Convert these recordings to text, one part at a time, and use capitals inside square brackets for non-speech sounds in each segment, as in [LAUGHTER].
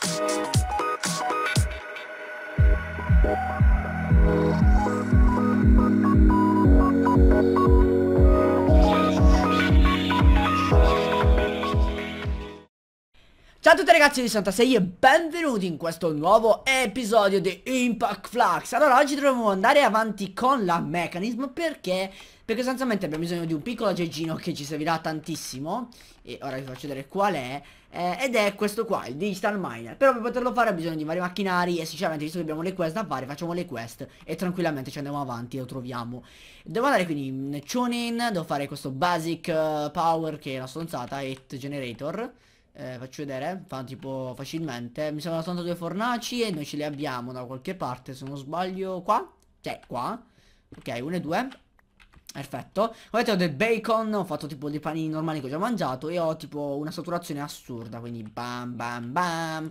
Thank you. Salve ragazzi di 66 e benvenuti in questo nuovo episodio di Impact Flux Allora oggi dovremo andare avanti con la mechanism perché perché sostanzialmente abbiamo bisogno di un piccolo aggeggino che ci servirà tantissimo E ora vi faccio vedere qual è eh, Ed è questo qua, il Digital Miner Però per poterlo fare ho bisogno di vari macchinari E sinceramente visto che abbiamo le quest da fare facciamo le quest E tranquillamente ci andiamo avanti e lo troviamo Devo andare quindi in Tuning Devo fare questo Basic uh, Power che è la stronzata Hit Generator eh, faccio vedere fa tipo facilmente mi sembra soltanto due fornaci e noi ce le abbiamo da qualche parte se non sbaglio qua cioè qua ok uno e due Perfetto, come ho del bacon, ho fatto tipo dei panini normali che ho già mangiato e ho tipo una saturazione assurda, quindi bam bam bam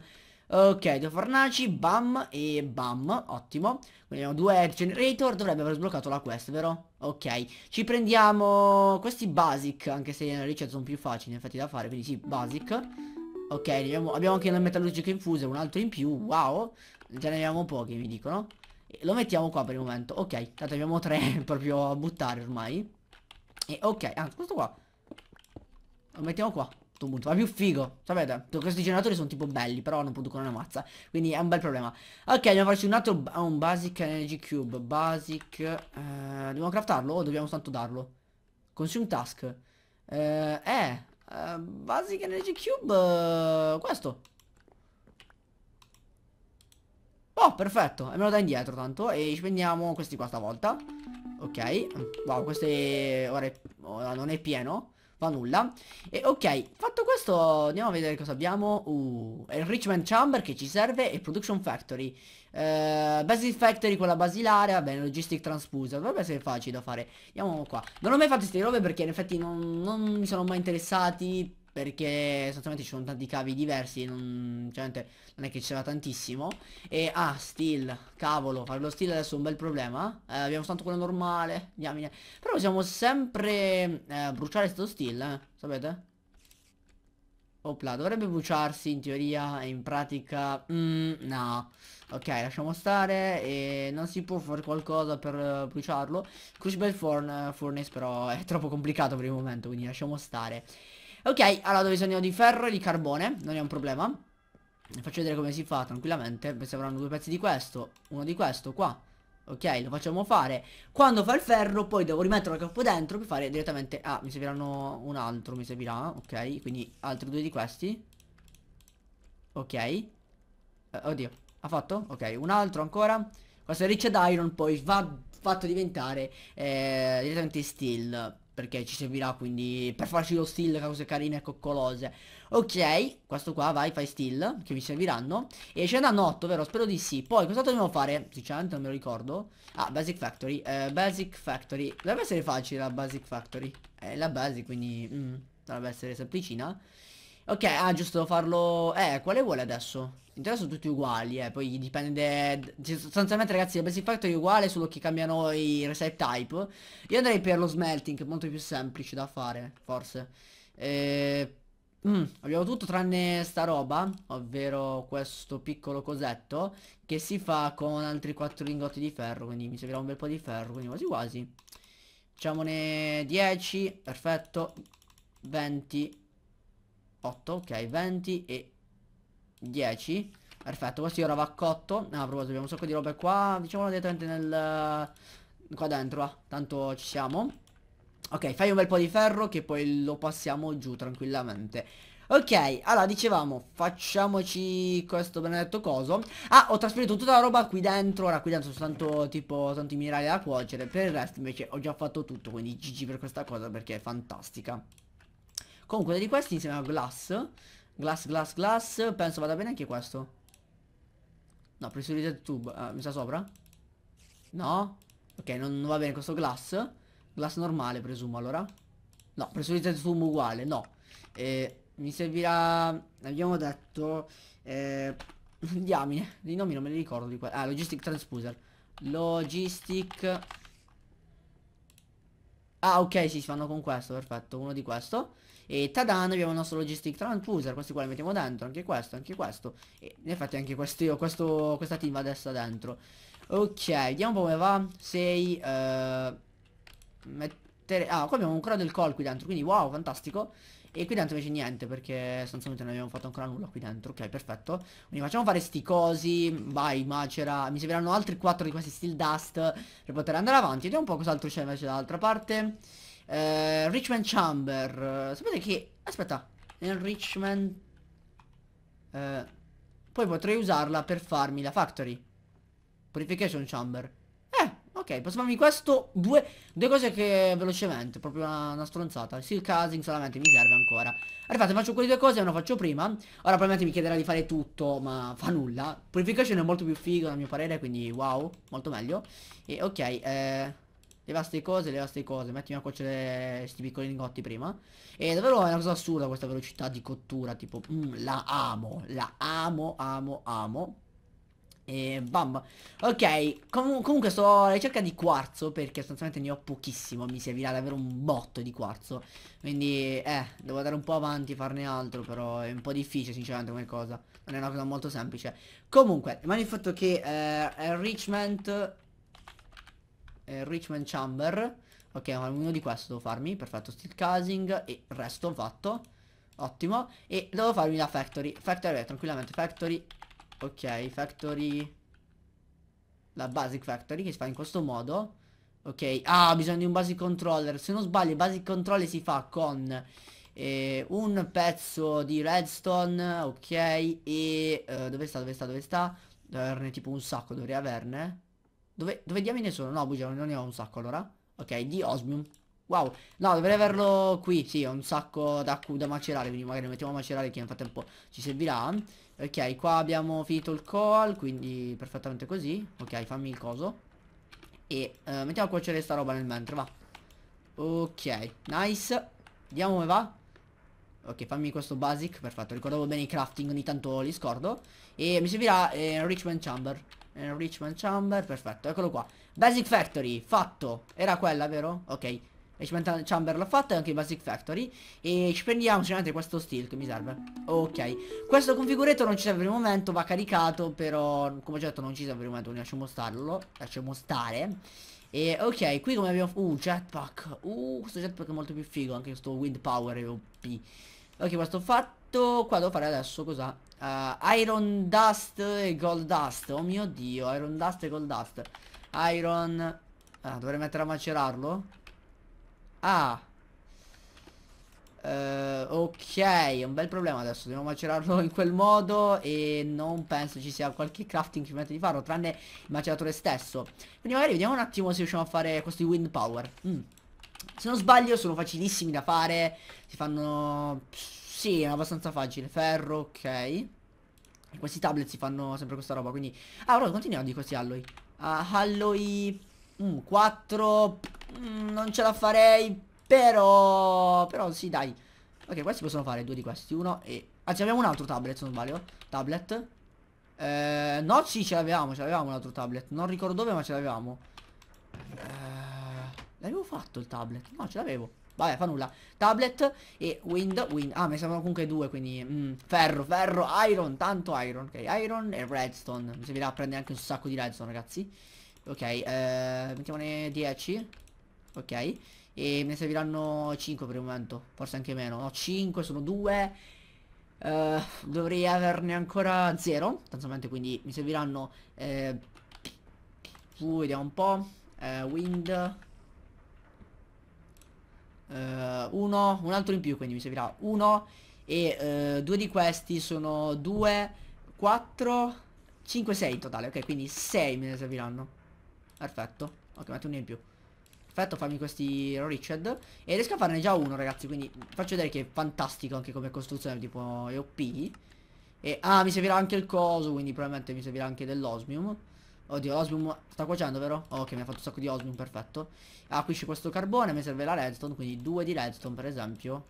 Ok, due fornaci, bam e bam, ottimo. Quindi abbiamo due Egg Generator, dovrebbe aver sbloccato la quest, vero? Ok, ci prendiamo questi basic, anche se le ricette sono più facili in effetti da fare, quindi sì, basic. Ok, abbiamo, abbiamo anche una metallurgica infusa, un altro in più, wow. Già ne abbiamo pochi, mi dicono. Lo mettiamo qua per il momento, ok, tanto abbiamo tre [LAUGHS] proprio a buttare ormai. E ok, anzi, ah, questo qua. Lo mettiamo qua punto. Ma più figo, sapete? Questi generatori sono tipo belli, però non producono una mazza. Quindi è un bel problema. Ok, andiamo a farci un altro un basic energy cube. Basic. Eh, dobbiamo craftarlo o dobbiamo tanto darlo? Consume task. Eh, eh, eh basic energy cube. Eh, questo. Oh, perfetto. E me lo dà indietro tanto. E spendiamo questi qua stavolta. Ok. Wow, questo è... Ora è... Oh, non è pieno fa nulla E ok, fatto questo andiamo a vedere cosa abbiamo Uh, enrichment chamber che ci serve e production factory uh, eh, Basic factory quella basilare, va bene, logistic transposer Dovrebbe essere facile da fare Andiamo qua Non ho mai fatto queste robe perché in effetti non, non mi sono mai interessati perché sostanzialmente ci sono tanti cavi diversi, non, cioè, non è che c'era tantissimo. E ah, steel, cavolo, fare lo steel adesso è un bel problema. Eh, abbiamo soltanto quello normale, diamine. Però possiamo sempre eh, bruciare questo steel, eh, sapete? Opla, dovrebbe bruciarsi in teoria e in pratica... Mm, no. Ok, lasciamo stare e non si può fare qualcosa per uh, bruciarlo. Crucible Furnace però è troppo complicato per il momento, quindi lasciamo stare. Ok, allora dove bisogna di ferro e di carbone Non è un problema Faccio vedere come si fa tranquillamente Mi Serviranno due pezzi di questo Uno di questo qua Ok, lo facciamo fare Quando fa il ferro poi devo rimetterlo al capo dentro Per fare direttamente Ah, mi serviranno un altro Mi servirà, ok Quindi altri due di questi Ok eh, Oddio, ha fatto? Ok, un altro ancora Questo è Rich Iron poi va fatto diventare eh, Direttamente steel perché ci servirà quindi per farci lo steal cose carine e coccolose ok questo qua vai fai steal che mi serviranno e ce ne danno 8 vero spero di sì poi cos'altro dobbiamo fare sinceramente non me lo ricordo ah basic factory eh, basic factory dovrebbe essere facile la basic factory è la base, quindi mm, dovrebbe essere semplicina Ok, ah giusto, devo farlo... Eh, quale vuole adesso? In sono tutti uguali, eh, poi dipende... Cioè, sostanzialmente ragazzi, il basic factor è uguale, solo che cambiano i reset type. Io andrei per lo smelting, che è molto più semplice da fare, forse. Eh, mm, abbiamo tutto tranne sta roba, ovvero questo piccolo cosetto, che si fa con altri quattro lingotti di ferro, quindi mi servirà un bel po' di ferro, quindi quasi quasi. Facciamone 10, perfetto, 20 8, ok, 20 e 10 Perfetto, questo ora va cotto Ah, a proposito, abbiamo un sacco di robe qua Diciamolo direttamente nel... Qua dentro, ah, tanto ci siamo Ok, fai un bel po' di ferro che poi lo passiamo giù tranquillamente Ok, allora dicevamo, facciamoci questo benedetto coso. Ah, ho trasferito tutta la roba qui dentro, ora qui dentro sono tanto tipo tanti minerali da cuocere, per il resto invece ho già fatto tutto, quindi GG per questa cosa perché è fantastica. Comunque di questi insieme a glass Glass, glass, glass Penso vada bene anche questo No, pressurized tube ah, Mi sta sopra? No Ok, non, non va bene questo glass Glass normale presumo allora No, pressurized tube uguale, no eh, Mi servirà Abbiamo detto eh, [LAUGHS] Diamine I nomi non me li ricordo di qua Ah, logistic transpuser Logistic Ah ok sì, si fanno con questo, perfetto, uno di questo e tadan abbiamo il nostro logistic transfuser, questi qua li mettiamo dentro, anche questo, anche questo. E infatti anche questi, questo, questa team va adesso dentro. Ok, vediamo come va. 6... Uh, eh, mettere... Ah, qua abbiamo ancora del call qui dentro, quindi wow, fantastico. E qui dentro invece niente perché sostanzialmente non abbiamo fatto ancora nulla qui dentro Ok perfetto Quindi facciamo fare sti cosi Vai macera Mi serviranno altri 4 di questi steel dust Per poter andare avanti Vediamo un po' cos'altro c'è invece dall'altra parte eh, Richmond Chamber. Sapete che... Aspetta. Enrichment... Eh, poi potrei usarla per farmi la factory. Purification Chamber. Eh, ok. Posso farmi questo. Due, due cose che velocemente. Proprio una, una stronzata. Il seal casing solamente mi serve ancora. Arrivate, faccio quelle due cose. e Una faccio prima. Ora probabilmente mi chiederà di fare tutto. Ma fa nulla. Purification è molto più figo a mio parere. Quindi wow. Molto meglio. E ok. Eh leva ste cose, leva ste cose, mettimi a cuocere sti piccoli lingotti prima. E davvero è una cosa assurda questa velocità di cottura, tipo, mm, la amo, la amo, amo, amo. E bam Ok com Comunque sto alla ricerca di quarzo Perché sostanzialmente ne ho pochissimo Mi servirà davvero un botto di quarzo Quindi eh Devo andare un po' avanti Farne altro però È un po' difficile sinceramente come cosa Non è una cosa molto semplice Comunque Rimane il fatto che eh, Enrichment eh, Richmond Chamber Ok, uno di questi devo farmi, perfetto, steel casing e il resto ho fatto Ottimo, e devo farmi la factory, factory, beh, tranquillamente, factory Ok, factory La basic factory che si fa in questo modo Ok, ah, bisogno di un basic controller Se non sbaglio, il basic controller si fa con eh, un pezzo di redstone Ok, e... Eh, dove sta, dove sta, dove sta? Dovrei averne tipo un sacco, dovrei averne dove, dove diamine sono? No, bugia, non ne ho un sacco allora. Ok, di osmium. Wow, no, dovrei averlo qui, sì, ho un sacco da, da macerare, quindi magari lo mettiamo a macerare che nel frattempo ci servirà. Ok, qua abbiamo finito il coal, quindi perfettamente così. Ok, fammi il coso. E uh, mettiamo a cuocere sta roba nel mentre, va. Ok, nice. Vediamo come va. Ok fammi questo basic Perfetto ricordavo bene i crafting Ogni tanto li scordo E mi servirà eh, enrichment chamber Enrichment chamber Perfetto eccolo qua Basic factory fatto Era quella vero? Ok Enrichment chamber l'ho fatto E anche basic factory E ci prendiamo sicuramente questo steel che mi serve Ok Questo configuretto non ci serve per il momento Va caricato però Come ho detto non ci serve per il momento Quindi lasciamo starlo Lasciamo stare e ok, qui come abbiamo... Uh, jetpack. Uh, questo jetpack è molto più figo, anche questo wind power OP. Ok, questo fatto. Qua devo fare adesso cosa? Uh, eh, iron dust e gold dust. Oh mio dio, iron dust e gold dust. Iron... Ah, dovrei mettere a macerarlo? Ah, Uh, ok, è un bel problema adesso, dobbiamo macerarlo in quel modo e non penso ci sia qualche crafting che permette di farlo, tranne il maceratore stesso. Quindi magari vediamo un attimo se riusciamo a fare questi wind power. Mm. Se non sbaglio sono facilissimi da fare, si fanno... Sì, è abbastanza facile, ferro, ok. Questi tablet si fanno sempre questa roba, quindi... Ah, ora continuiamo di questi alloy. Uh, ah, alloy... Mm, 4... Mm, non ce la farei però Però sì dai Ok questi possono fare due di questi Uno e Anzi abbiamo un altro tablet se non sbaglio Tablet eh, No sì ce l'avevamo Ce l'avevamo un altro tablet Non ricordo dove ma ce l'avevamo eh, L'avevo fatto il tablet No ce l'avevo Vabbè fa nulla Tablet e wind, wind Ah mi servono comunque due quindi mm, Ferro, ferro, iron, tanto iron Ok, iron e redstone Mi servirà a prendere anche un sacco di redstone ragazzi Ok, eh, mettiamone 10 Ok e me ne serviranno 5 per il momento Forse anche meno Ho no, 5, sono 2 eh, Dovrei averne ancora 0 Tanzamente quindi mi serviranno eh, uh, Vediamo un po' eh, Wind 1 eh, Un altro in più quindi mi servirà 1 E eh, due di questi sono 2 4 5, 6 in totale Ok quindi 6 me ne serviranno Perfetto Ok metto uno in più Perfetto fammi questi Richard E riesco a farne già uno ragazzi Quindi faccio vedere che è fantastico anche come costruzione Tipo EOP. e, Ah mi servirà anche il coso Quindi probabilmente mi servirà anche dell'osmium Oddio l'osmium sta cuocendo vero? ok mi ha fatto un sacco di osmium perfetto Ah qui c'è questo carbone mi serve la redstone Quindi due di redstone per esempio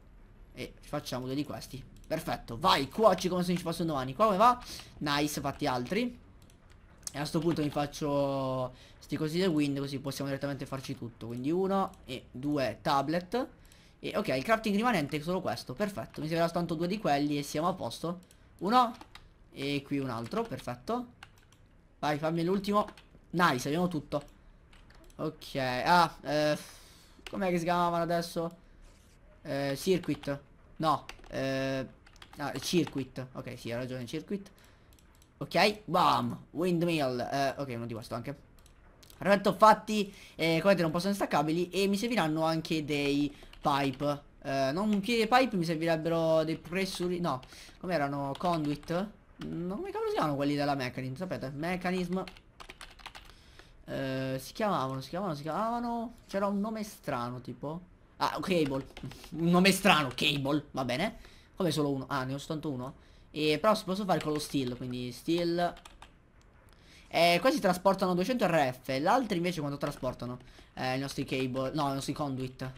E facciamo due di questi Perfetto vai cuoci come se non ci fossero domani Qua come va? Nice fatti altri e a questo punto mi faccio sti cosi del wind così possiamo direttamente farci tutto. Quindi uno e due tablet. E ok, il crafting rimanente è solo questo, perfetto. Mi servirà soltanto due di quelli e siamo a posto. Uno e qui un altro, perfetto. Vai, fammi l'ultimo. Nice, abbiamo tutto. Ok, ah, eh, com'è che si chiamavano adesso? Eh, circuit. No, eh, ah, circuit. Ok, sì, ha ragione, circuit. Ok, bam, windmill eh, Ok, uno di questo anche Resto fatti, eh, come vedete non possono staccabili E mi serviranno anche dei pipe eh, Non più dei pipe, mi servirebbero dei pressuri No, come erano? Conduit Non come cavolo si chiamano quelli della mechanism, sapete? Mechanism eh, Si chiamavano, si chiamavano, si chiamavano C'era un nome strano tipo Ah, cable Un nome strano, cable, va bene Come solo uno? Ah, ne ho soltanto uno e, però si posso fare con lo steel, quindi steel. E eh, questi trasportano 200 RF, l'altro invece quando trasportano? Eh, i nostri cable, no, i nostri conduit.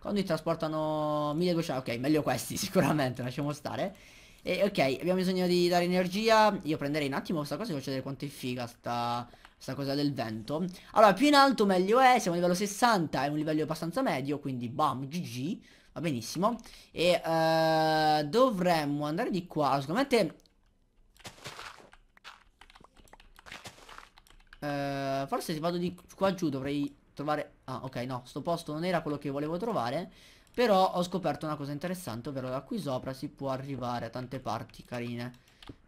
Conduit trasportano 1200, ok, meglio questi [LAUGHS] sicuramente, lasciamo stare. E ok, abbiamo bisogno di dare energia. Io prenderei un attimo questa cosa e faccio vedere quanto è figa sta, sta cosa del vento. Allora, più in alto meglio è, siamo a livello 60, è un livello abbastanza medio, quindi bam, GG. Va benissimo E uh, dovremmo andare di qua Sicuramente uh, eh, Forse se vado di qua giù dovrei trovare Ah ok no Sto posto non era quello che volevo trovare Però ho scoperto una cosa interessante Ovvero da qui sopra si può arrivare a tante parti carine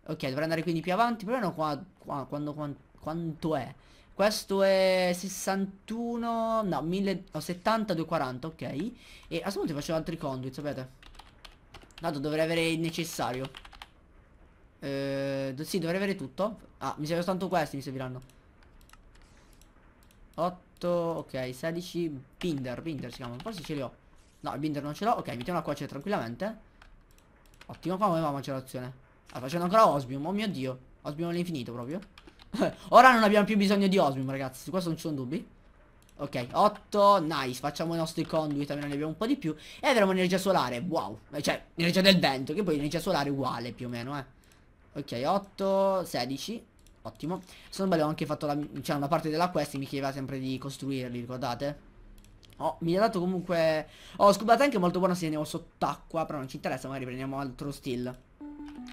Ok dovrei andare quindi più avanti Però no qua, qua quando, quando, quanto è questo è 61, no, 1000, no 70, 240, ok. E a questo punto faccio altri conduit, sapete? Dato dovrei avere il necessario. Eh, sì, dovrei avere tutto. Ah, mi serve soltanto questi, mi serviranno. 8, ok, 16, binder, binder si chiama. Forse ce li ho. No, il binder non ce l'ho. Ok, mettiamolo a cuocere tranquillamente. Ottimo, qua come va la macerazione? Ah, facendo ancora Osbium, oh mio dio. Osbium all'infinito proprio. [LAUGHS] Ora non abbiamo più bisogno di osmium ragazzi Su questo non ci sono dubbi Ok 8 Nice Facciamo i nostri conduit Almeno ne abbiamo un po' di più E avremo energia solare Wow eh, Cioè energia del vento Che poi energia solare è uguale più o meno eh Ok 8 16 Ottimo Sono non ho anche fatto la, cioè, una parte della quest Mi chiedeva sempre di costruirli Ricordate? Oh, mi ha dato comunque... Oh, scuba tank è molto buono se andiamo sott'acqua, però non ci interessa, magari prendiamo altro steel.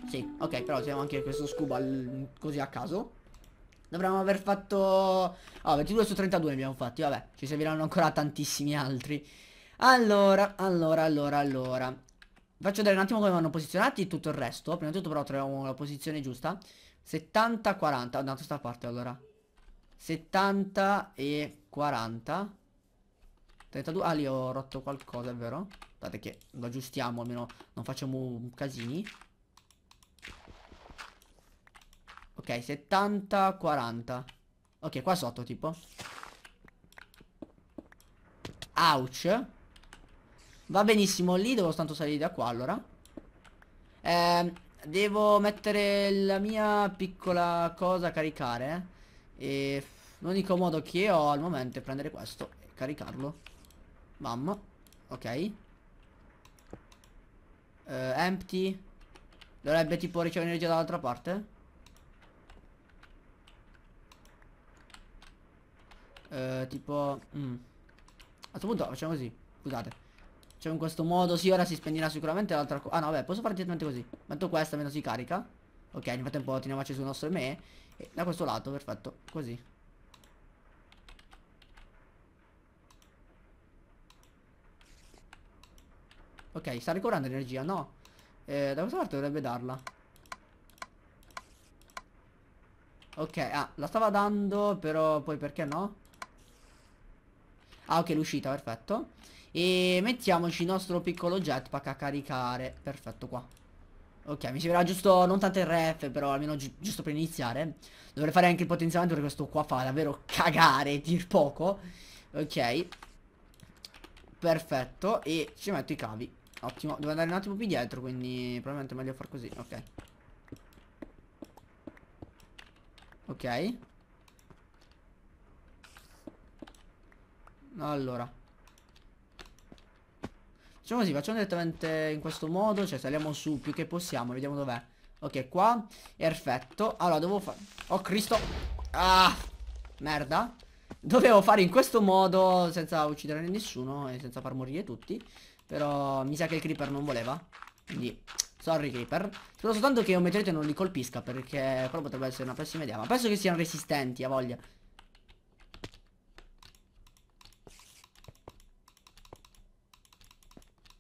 Sì, ok, però usiamo anche questo scuba così a caso. Dovremmo aver fatto... Oh, 22 su 32 ne abbiamo fatti, vabbè. Ci serviranno ancora tantissimi altri. Allora, allora, allora, allora. faccio vedere un attimo come vanno posizionati e tutto il resto. Prima di tutto però troviamo la posizione giusta. 70-40. Andato sta parte allora. 70 e 40. 32. Ah, lì ho rotto qualcosa, è vero? Aspettate che lo aggiustiamo, almeno non facciamo casini. Ok, 70, 40. Ok, qua sotto tipo. Ouch. Va benissimo, lì devo tanto salire da qua allora. Eh, devo mettere la mia piccola cosa a caricare. Eh. E l'unico modo che ho al momento è prendere questo e caricarlo. Mamma. Ok. Uh, empty dovrebbe tipo ricevere energia dall'altra parte eh, tipo... Mm. A questo punto facciamo così, scusate. Cioè in questo modo, sì, ora si spegnerà sicuramente l'altra cosa. Ah no, vabbè posso fare direttamente così. Metto questa, almeno si carica. Ok, nel frattempo teniamo acceso il nostro me. E da questo lato, perfetto, così. Ok, sta ricorrendo energia, no? Eh, da questa parte dovrebbe darla. Ok, ah, la stava dando, però poi perché no? Ah ok l'uscita perfetto E mettiamoci il nostro piccolo jetpack a caricare Perfetto qua Ok mi servirà giusto non tante ref però almeno gi giusto per iniziare Dovrei fare anche il potenziamento perché questo qua fa davvero cagare dir poco Ok Perfetto E ci metto i cavi Ottimo Devo andare un attimo più dietro quindi probabilmente è meglio far così Ok Ok Allora Facciamo così, facciamo direttamente in questo modo Cioè saliamo su più che possiamo, vediamo dov'è Ok, qua, perfetto Allora, devo fare... Oh, Cristo Ah, merda Dovevo fare in questo modo senza uccidere nessuno e senza far morire tutti Però mi sa che il creeper non voleva Quindi, sorry creeper Spero soltanto che un meteorite non li colpisca perché però potrebbe essere una pessima idea Ma penso che siano resistenti, a voglia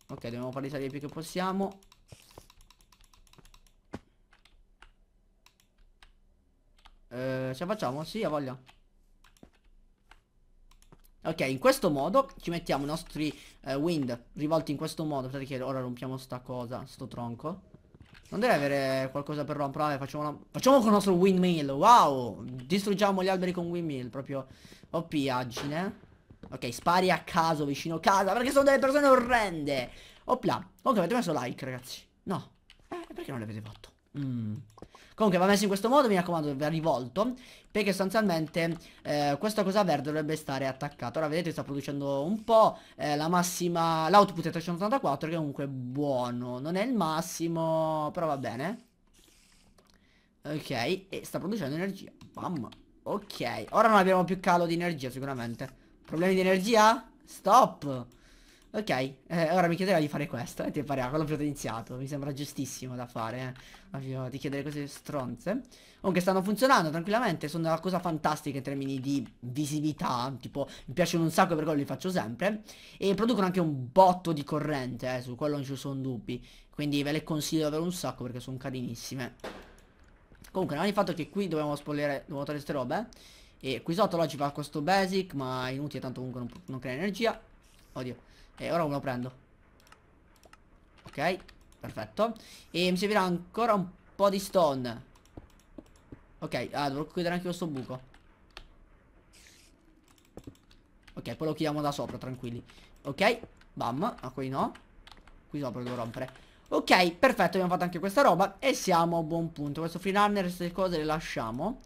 Ok, dobbiamo farli salire più che possiamo. Eh, ce la facciamo? Sì, ha voglia. Ok, in questo modo ci mettiamo i nostri eh, wind rivolti in questo modo. Aspettate che ora rompiamo sta cosa, sto tronco. Non deve avere qualcosa per rompere. Vabbè, facciamo, una... facciamo con il nostro windmill. Wow! Distruggiamo gli alberi con windmill. Proprio oppiaggine. Oh, Ok, spari a caso vicino casa, perché sono delle persone orrende. Opla. Comunque avete messo like, ragazzi. No. Eh, perché non l'avete fatto? Mm. Comunque va messo in questo modo, mi raccomando, va rivolto Perché sostanzialmente eh, questa cosa verde dovrebbe stare attaccata Ora vedete sta producendo un po' eh, la massima, l'output è 384 che comunque è buono Non è il massimo, però va bene Ok, e sta producendo energia Bam, ok Ora non abbiamo più calo di energia sicuramente Problemi di energia? Stop. Ok, eh, ora mi chiederà di fare questo e eh, ti pare quello più iniziato, mi sembra giustissimo da fare, eh. di chiedere cose stronze. Comunque stanno funzionando tranquillamente, sono una cosa fantastica in termini di visibilità, tipo mi piacciono un sacco per quello li faccio sempre. E producono anche un botto di corrente, eh, su quello non ci sono dubbi. Quindi ve le consiglio davvero un sacco perché sono carinissime. Comunque, non è il fatto che qui dobbiamo spogliare, dobbiamo togliere queste robe. Eh. E qui sotto ci fa questo basic Ma inutile tanto comunque non, non crea energia Oddio E ora me lo prendo Ok Perfetto E mi servirà ancora un po' di stone Ok Ah dovrò chiudere anche questo buco Ok poi lo chiudiamo da sopra tranquilli Ok Bam Ah qui no Qui sopra devo rompere Ok perfetto abbiamo fatto anche questa roba E siamo a buon punto Questo free runner queste cose le lasciamo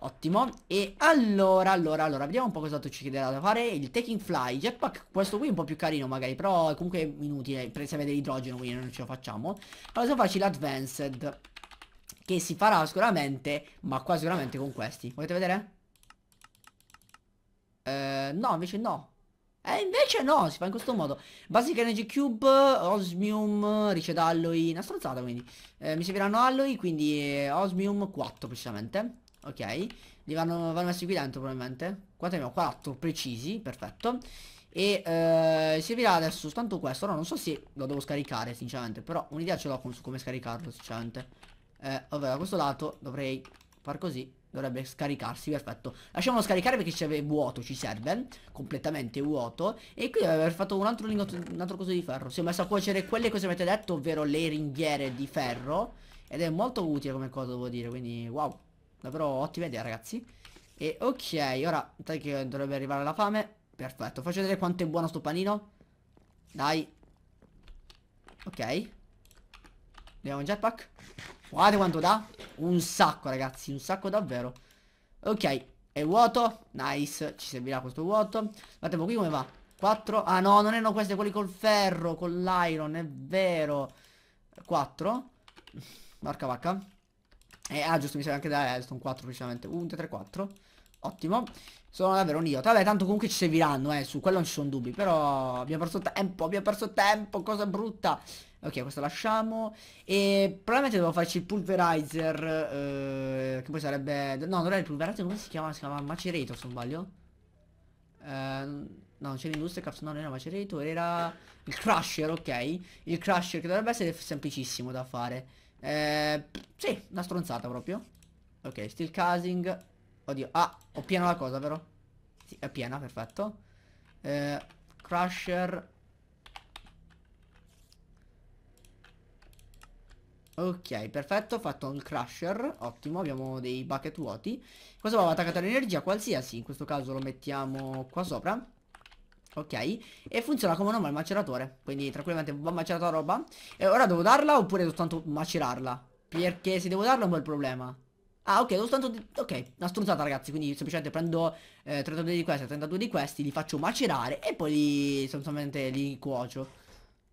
Ottimo E allora, allora, allora Vediamo un po' cosa tu ci chiederà da fare Il taking fly Jetpack Questo qui è un po' più carino magari Però comunque è inutile Serve dell'idrogeno Quindi non ce lo facciamo Allora devo farci l'advanced Che si farà sicuramente Ma quasi sicuramente con questi Volete vedere? Eh, no, invece no eh, invece no, si fa in questo modo. Basic Energy Cube, Osmium, Rice d'Alloy, una stronzata quindi. Eh, mi serviranno Alloy, quindi eh, Osmium 4 precisamente ok Li vanno, vanno messi qui dentro probabilmente Quanti abbiamo? 4 precisi, perfetto E eh, servirà adesso soltanto questo No, non so se lo devo scaricare sinceramente Però un'idea ce l'ho su come scaricarlo sinceramente eh, Ovvero da questo lato dovrei far così Dovrebbe scaricarsi, perfetto Lasciamolo scaricare perché c'è vuoto, ci serve Completamente vuoto E qui deve aver fatto un altro un altro coso di ferro Si è messo a cuocere quelle cose che avete detto Ovvero le ringhiere di ferro Ed è molto utile come cosa devo dire Quindi wow Davvero ottima idea ragazzi E ok ora Dai che dovrebbe arrivare la fame Perfetto Faccio vedere quanto è buono sto panino Dai Ok Abbiamo un jetpack Guardate quanto dà Un sacco ragazzi Un sacco davvero Ok È vuoto Nice Ci servirà questo vuoto Guardiamo qui come va 4 Ah no non erano queste, quelli col ferro Con l'iron È vero 4 Marca vacca e ah giusto mi serve anche da Elston 4 precisamente 1, 2, 3, 4 Ottimo Sono davvero un idiota Vabbè tanto comunque ci serviranno eh Su quello non ci sono dubbi Però abbiamo perso tempo Abbiamo perso tempo Cosa brutta Ok questo lasciamo E probabilmente devo farci il pulverizer eh, Che poi sarebbe No non era il pulverizer Come si chiama? Si chiama macerator se non sbaglio eh, No, c'è l'industria caps, no, non era macerator, era il crusher, ok. Il crusher che dovrebbe essere semplicissimo da fare. Eh, sì, una stronzata proprio. Ok, steel casing. Oddio, ah, ho piena la cosa, vero? Sì, è piena, perfetto. Eh, crusher. Ok, perfetto, ho fatto un crusher, ottimo, abbiamo dei bucket vuoti. Questo va attaccato all'energia? Qualsiasi, in questo caso lo mettiamo qua sopra. Ok E funziona come un normal maceratore Quindi tranquillamente va macerata la roba E ora devo darla oppure soltanto macerarla Perché se devo darla è un bel problema Ah ok devo soltanto Ok una stronzata ragazzi Quindi semplicemente prendo eh, 32 di questi 32 di questi Li faccio macerare E poi li sostanzialmente li cuocio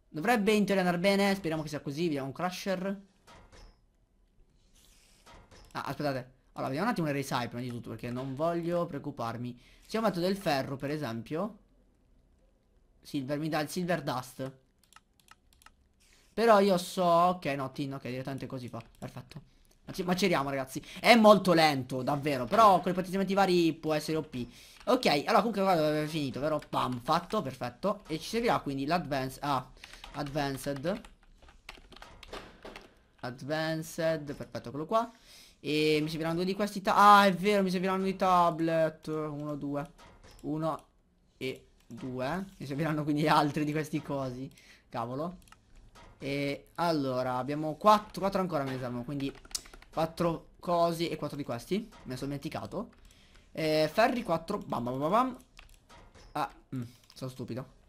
Dovrebbe in teoria andare bene Speriamo che sia così Vediamo un crusher Ah aspettate Allora vediamo un attimo il erasai prima di tutto Perché non voglio preoccuparmi Se io metto del ferro per esempio Silver, mi dà il silver dust. Però io so... Ok, no, tin, ok, direttamente così fa. Perfetto. Maceriamo, ragazzi. È molto lento, davvero. Però con i potenziamenti vari può essere OP. Ok, allora comunque qua guarda, è finito, vero? Pam, fatto, perfetto. E ci servirà quindi l'advanced... Ah, advanced. Advanced, perfetto, quello qua. E mi serviranno due di questi... Ah, è vero, mi serviranno i tablet. Uno, due. Uno e due. Ne serviranno quindi altri di questi cosi. Cavolo. E allora, abbiamo 4, 4 ancora mi servono, quindi 4 cosi e 4 di questi. Mi sono dimenticato. E eh, ferri 4, bam bam bam bam. Ah, mh, mm, sono stupido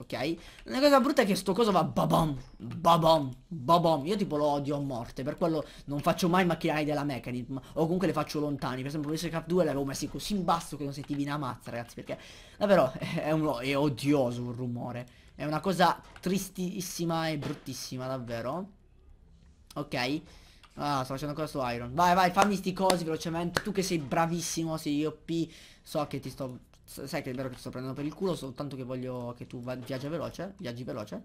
ok? La cosa brutta è che sto coso va babom, babom, babom. Io tipo lo odio a morte, per quello non faccio mai macchinari della Mechanism, o comunque le faccio lontani. Per esempio Professor Cap 2 l'avevo messo così in basso che non sentivi una mazza, ragazzi, perché... davvero, [LAUGHS] è, un, è odioso il rumore. È una cosa tristissima e bruttissima, davvero. Ok. Ah, sto facendo ancora su Iron. Vai, vai, fammi sti cosi velocemente. Tu che sei bravissimo, sei OP. So che ti sto sai che è vero che ti sto prendendo per il culo, soltanto che voglio che tu viaggi veloce, viaggi veloce.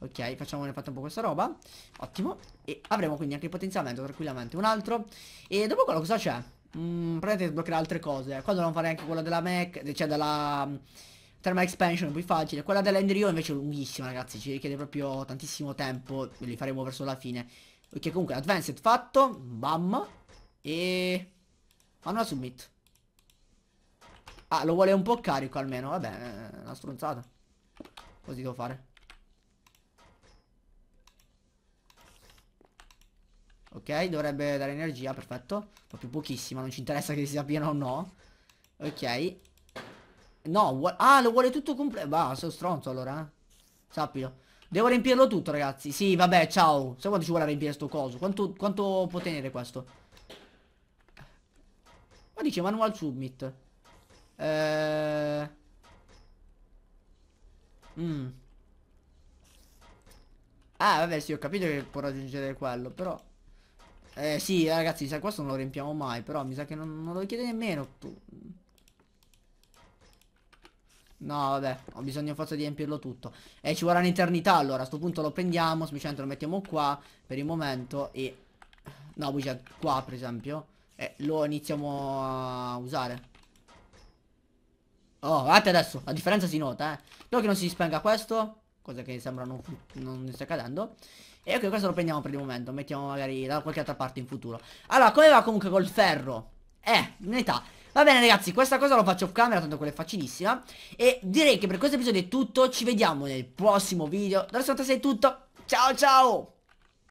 Ok, facciamo nel frattempo questa roba. Ottimo. E avremo quindi anche il potenziamento tranquillamente un altro. E dopo quello cosa c'è? Mm, probabilmente sbloccherà altre cose. Qua dobbiamo fare anche quella della Mac, cioè della um, mm, Thermal Expansion, più facile. Quella dell'Enderio invece è lunghissima, ragazzi. Ci richiede proprio tantissimo tempo. Li faremo verso la fine. Ok, comunque, Advanced fatto. Bam. E... Fanno la submit. Ah, lo vuole un po' carico almeno. Vabbè, è una stronzata. Così devo fare. Ok, dovrebbe dare energia, perfetto. Proprio pochissima, non ci interessa che sia piena o no. Ok. No, ah, lo vuole tutto completo. Bah, sono stronzo allora, eh. Sappilo. Devo riempirlo tutto, ragazzi. Sì, vabbè, ciao. Sai quanto ci vuole riempire sto coso? Quanto, quanto può tenere questo? Ma dice manual submit. Eh... Mm. Ah, vabbè, sì, ho capito che può raggiungere quello, però... Eh, sì, ragazzi, mi sa questo non lo riempiamo mai, però mi sa che non, non lo chiede nemmeno. No, vabbè, ho bisogno forse di riempirlo tutto. E eh, ci vorrà un'eternità, allora, a sto punto lo prendiamo, semplicemente lo mettiamo qua, per il momento, e... No, qua, per esempio, e eh, lo iniziamo a usare. Oh, guardate adesso, la differenza si nota, eh. Spero che non si spenga questo, cosa che sembra non, non sta accadendo. E ok, questo lo prendiamo per il momento, mettiamo magari da qualche altra parte in futuro. Allora, come va comunque col ferro? Eh, in età. Va bene ragazzi, questa cosa lo faccio off camera, tanto quella è facilissima. E direi che per questo episodio è tutto, ci vediamo nel prossimo video. Da 66 è tutto, ciao ciao!